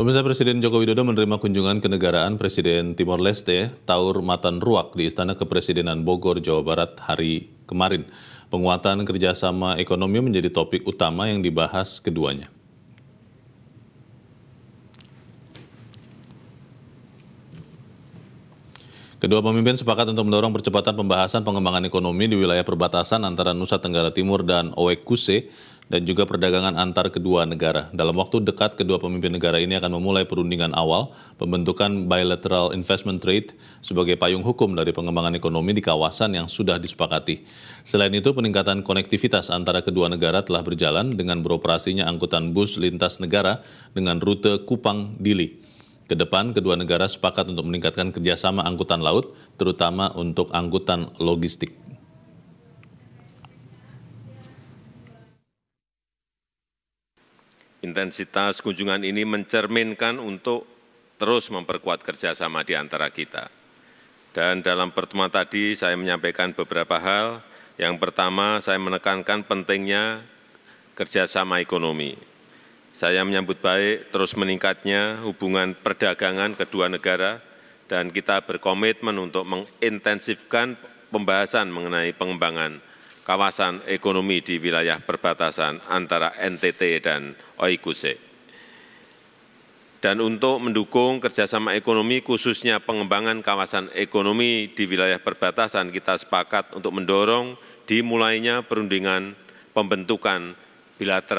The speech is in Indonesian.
Pemirsa Presiden Joko Widodo menerima kunjungan kenegaraan Presiden Timor Leste Taur Matan Ruak di Istana Kepresidenan Bogor, Jawa Barat hari kemarin. Penguatan kerjasama ekonomi menjadi topik utama yang dibahas keduanya. Kedua pemimpin sepakat untuk mendorong percepatan pembahasan pengembangan ekonomi di wilayah perbatasan antara Nusa Tenggara Timur dan Oekuse dan juga perdagangan antar kedua negara. Dalam waktu dekat, kedua pemimpin negara ini akan memulai perundingan awal pembentukan bilateral investment trade sebagai payung hukum dari pengembangan ekonomi di kawasan yang sudah disepakati. Selain itu, peningkatan konektivitas antara kedua negara telah berjalan dengan beroperasinya angkutan bus lintas negara dengan rute Kupang-Dili. Kedepan, kedua negara sepakat untuk meningkatkan kerjasama angkutan laut, terutama untuk angkutan logistik. Intensitas kunjungan ini mencerminkan untuk terus memperkuat kerjasama di antara kita. Dan dalam pertemuan tadi saya menyampaikan beberapa hal. Yang pertama, saya menekankan pentingnya kerjasama ekonomi. Saya menyambut baik terus meningkatnya hubungan perdagangan kedua negara dan kita berkomitmen untuk mengintensifkan pembahasan mengenai pengembangan kawasan ekonomi di wilayah perbatasan antara NTT dan Oikuse. Dan untuk mendukung kerjasama ekonomi khususnya pengembangan kawasan ekonomi di wilayah perbatasan, kita sepakat untuk mendorong dimulainya perundingan pembentukan bilateral